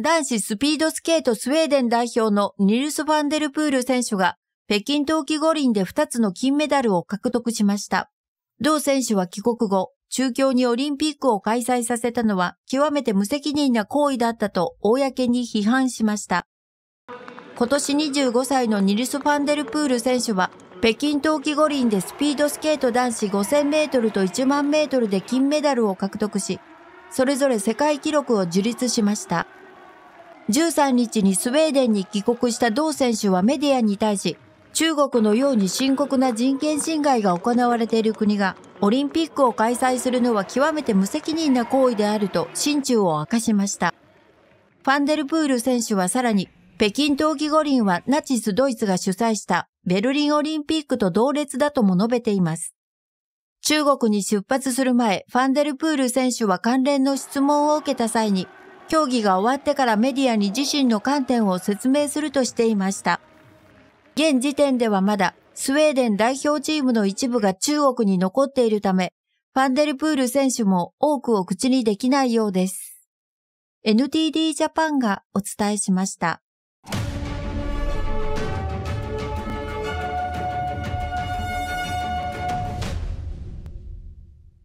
男子スピードスケートスウェーデン代表のニルス・ファンデルプール選手が北京冬季五輪で2つの金メダルを獲得しました。同選手は帰国後、中京にオリンピックを開催させたのは極めて無責任な行為だったと公に批判しました。今年25歳のニルス・ファンデルプール選手は北京冬季五輪でスピードスケート男子5000メートルと1万メートルで金メダルを獲得し、それぞれ世界記録を樹立しました。13日にスウェーデンに帰国した同選手はメディアに対し、中国のように深刻な人権侵害が行われている国が、オリンピックを開催するのは極めて無責任な行為であると心中を明かしました。ファンデルプール選手はさらに、北京冬季五輪はナチスドイツが主催したベルリンオリンピックと同列だとも述べています。中国に出発する前、ファンデルプール選手は関連の質問を受けた際に、協議が終わってからメディアに自身の観点を説明するとしていました。現時点ではまだスウェーデン代表チームの一部が中国に残っているため、ファンデルプール選手も多くを口にできないようです。NTD ジャパンがお伝えしました。